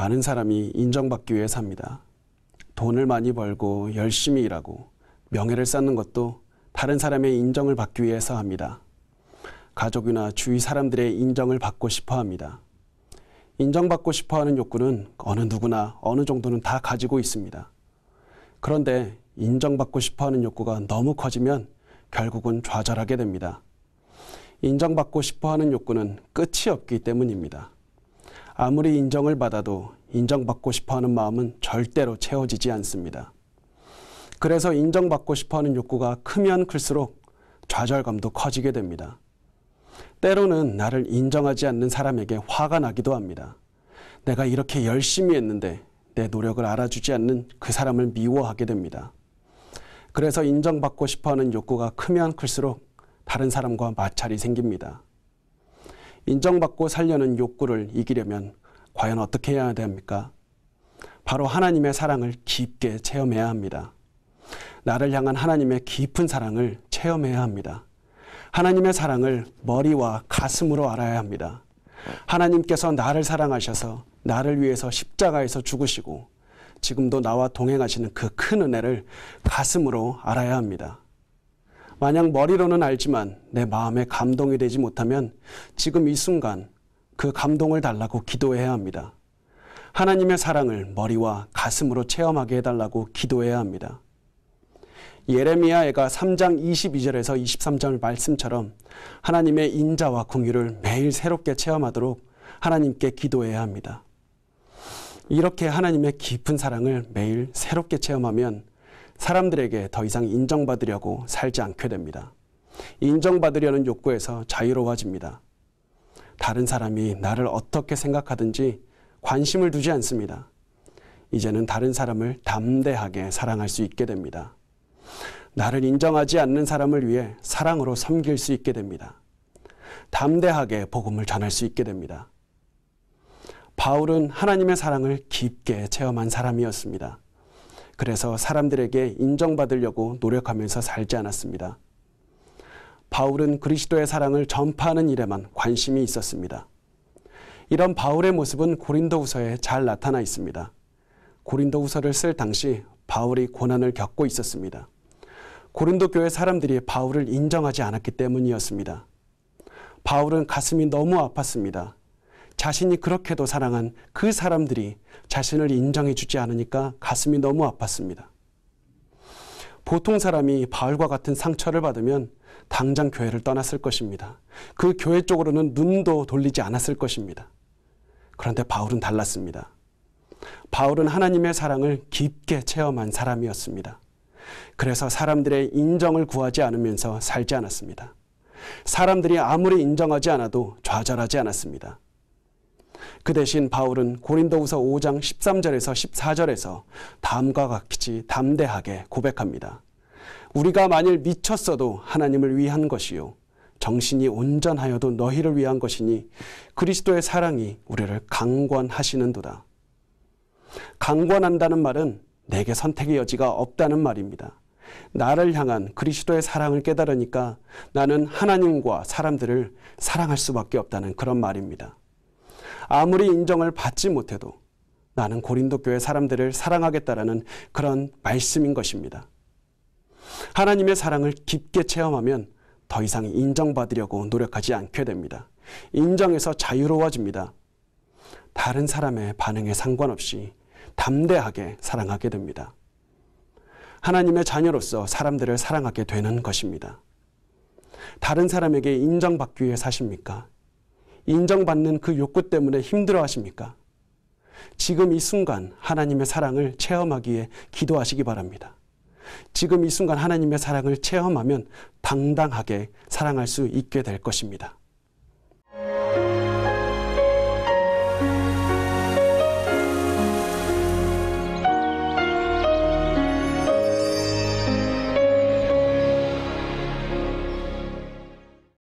많은 사람이 인정받기 위해 삽니다. 돈을 많이 벌고 열심히 일하고 명예를 쌓는 것도 다른 사람의 인정을 받기 위해서 합니다. 가족이나 주위 사람들의 인정을 받고 싶어 합니다. 인정받고 싶어 하는 욕구는 어느 누구나 어느 정도는 다 가지고 있습니다. 그런데 인정받고 싶어 하는 욕구가 너무 커지면 결국은 좌절하게 됩니다. 인정받고 싶어 하는 욕구는 끝이 없기 때문입니다. 아무리 인정을 받아도 인정받고 싶어하는 마음은 절대로 채워지지 않습니다. 그래서 인정받고 싶어하는 욕구가 크면 클수록 좌절감도 커지게 됩니다. 때로는 나를 인정하지 않는 사람에게 화가 나기도 합니다. 내가 이렇게 열심히 했는데 내 노력을 알아주지 않는 그 사람을 미워하게 됩니다. 그래서 인정받고 싶어하는 욕구가 크면 클수록 다른 사람과 마찰이 생깁니다. 인정받고 살려는 욕구를 이기려면 과연 어떻게 해야 됩니까? 바로 하나님의 사랑을 깊게 체험해야 합니다. 나를 향한 하나님의 깊은 사랑을 체험해야 합니다. 하나님의 사랑을 머리와 가슴으로 알아야 합니다. 하나님께서 나를 사랑하셔서 나를 위해서 십자가에서 죽으시고 지금도 나와 동행하시는 그 큰 은혜를 가슴으로 알아야 합니다. 만약 머리로는 알지만 내 마음에 감동이 되지 못하면 지금 이 순간 그 감동을 달라고 기도해야 합니다. 하나님의 사랑을 머리와 가슴으로 체험하게 해달라고 기도해야 합니다. 예레미야애가 3장 22절에서 23절 말씀처럼 하나님의 인자와 궁유를 매일 새롭게 체험하도록 하나님께 기도해야 합니다. 이렇게 하나님의 깊은 사랑을 매일 새롭게 체험하면 사람들에게 더 이상 인정받으려고 살지 않게 됩니다. 인정받으려는 욕구에서 자유로워집니다. 다른 사람이 나를 어떻게 생각하든지 관심을 두지 않습니다. 이제는 다른 사람을 담대하게 사랑할 수 있게 됩니다. 나를 인정하지 않는 사람을 위해 사랑으로 섬길 수 있게 됩니다. 담대하게 복음을 전할 수 있게 됩니다. 바울은 하나님의 사랑을 깊게 체험한 사람이었습니다. 그래서 사람들에게 인정받으려고 노력하면서 살지 않았습니다. 바울은 그리스도의 사랑을 전파하는 일에만 관심이 있었습니다. 이런 바울의 모습은 고린도후서에 잘 나타나 있습니다. 고린도후서를 쓸 당시 바울이 고난을 겪고 있었습니다. 고린도 교회 사람들이 바울을 인정하지 않았기 때문이었습니다. 바울은 가슴이 너무 아팠습니다. 자신이 그렇게도 사랑한 그 사람들이 자신을 인정해 주지 않으니까 가슴이 너무 아팠습니다. 보통 사람이 바울과 같은 상처를 받으면 당장 교회를 떠났을 것입니다. 그 교회 쪽으로는 눈도 돌리지 않았을 것입니다. 그런데 바울은 달랐습니다. 바울은 하나님의 사랑을 깊게 체험한 사람이었습니다. 그래서 사람들의 인정을 구하지 않으면서 살지 않았습니다. 사람들이 아무리 인정하지 않아도 좌절하지 않았습니다. 그 대신 바울은 고린도후서 5장 13절에서 14절에서 다음과 같이 담대하게 고백합니다. 우리가 만일 미쳤어도 하나님을 위한 것이요 정신이 온전하여도 너희를 위한 것이니 그리스도의 사랑이 우리를 강권하시는도다. 강권한다는 말은 내게 선택의 여지가 없다는 말입니다. 나를 향한 그리스도의 사랑을 깨달으니까 나는 하나님과 사람들을 사랑할 수밖에 없다는 그런 말입니다. 아무리 인정을 받지 못해도 나는 고린도 교회 사람들을 사랑하겠다라는 그런 말씀인 것입니다. 하나님의 사랑을 깊게 체험하면 더 이상 인정받으려고 노력하지 않게 됩니다. 인정에서 자유로워집니다. 다른 사람의 반응에 상관없이 담대하게 사랑하게 됩니다. 하나님의 자녀로서 사람들을 사랑하게 되는 것입니다. 다른 사람에게 인정받기 위해 사십니까? 인정받는 그 욕구 때문에 힘들어 하십니까? 지금 이 순간 하나님의 사랑을 체험하기에 기도하시기 바랍니다. 지금 이 순간 하나님의 사랑을 체험하면 당당하게 사랑할 수 있게 될 것입니다.